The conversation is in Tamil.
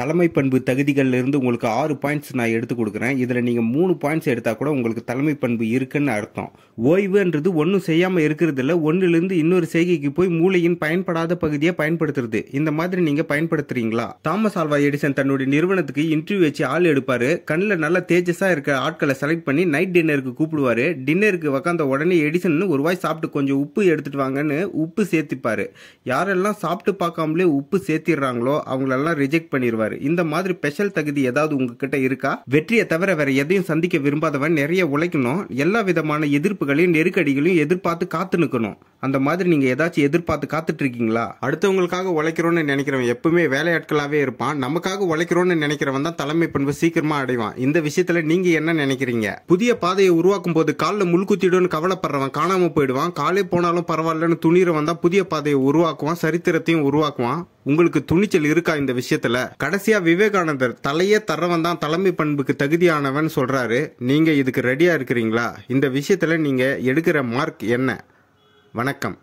தலைமை பண்பு தகுதிகளிலிருந்து உங்களுக்கு ஆறு பாயிண்ட்ஸ் நான் எடுத்து கொடுக்குறேன் இதில் நீங்கள் மூணு பாயிண்ட்ஸ் எடுத்தால் கூட உங்களுக்கு தலைமை பண்பு இருக்குன்னு அர்த்தம் ஓய்வுன்றது ஒன்றும் செய்யாமல் இருக்கிறது இல்லை ஒன்றுலேருந்து இன்னொரு செய்கைக்கு போய் மூளையின் பயன்படாத பகுதியை பயன்படுத்துறது இந்த மாதிரி நீங்கள் பயன்படுத்துறீங்களா தாமஸ் ஆல்வா எடிசன் தன்னுடைய நிறுவனத்துக்கு இன்டர்வியூ வச்சு ஆள் எடுப்பார் கண்ணில் நல்லா தேஜஸாக இருக்கிற ஆட்களை செலக்ட் பண்ணி நைட் டின்னருக்கு கூப்பிடுவார் டின்னருக்கு உக்காந்த உடனே எடிசன் ஒரு வாய் சாப்பிட்டு கொஞ்சம் உப்பு எடுத்துகிட்டு வாங்கன்னு உப்பு சேர்த்திப்பார் யாரெல்லாம் சாப்பிட்டு பார்க்காமலே உப்பு சேர்த்திடுறாங்களோ அவங்களெல்லாம் ரிஜெக்ட் பண்ணிடுவார் சொல்லுவார் இந்த மாதிரி ஸ்பெஷல் தகுதி ஏதாவது உங்ககிட்ட இருக்கா வெற்றியை தவிர வேற எதையும் சந்திக்க விரும்பாதவன் நிறைய உழைக்கணும் எல்லா விதமான எதிர்ப்புகளையும் நெருக்கடிகளையும் எதிர்பார்த்து காத்து நிற்கணும் அந்த மாதிரி நீங்க ஏதாச்சும் எதிர்பார்த்து காத்துட்டு இருக்கீங்களா அடுத்தவங்களுக்காக உழைக்கிறோம்னு நினைக்கிறவன் எப்பவுமே வேலையாட்களாவே இருப்பான் நமக்காக உழைக்கிறோம்னு நினைக்கிறவன் தான் தலைமை பண்பு சீக்கிரமா அடைவான் இந்த விஷயத்துல நீங்க என்ன நினைக்கிறீங்க புதிய பாதையை உருவாக்கும் போது காலில் முழுக்குத்திடும் கவலைப்படுறவன் காணாம போயிடுவான் காலே போனாலும் பரவாயில்லன்னு துணிறவன் தான் புதிய பாதையை உருவாக்குவான் சரித்திரத்தையும் உருவாக்குவான் உங்களுக்கு துணிச்சல் இருக்கா இந்த விஷயத்துல கடைசியா விவேகானந்தர் தலையே தரவன் தான் தலைமை பண்புக்கு தகுதியானவன் சொல்றாரு நீங்க இதுக்கு ரெடியா இருக்கிறீங்களா இந்த விஷயத்துல நீங்க எடுக்கிற மார்க் என்ன வணக்கம்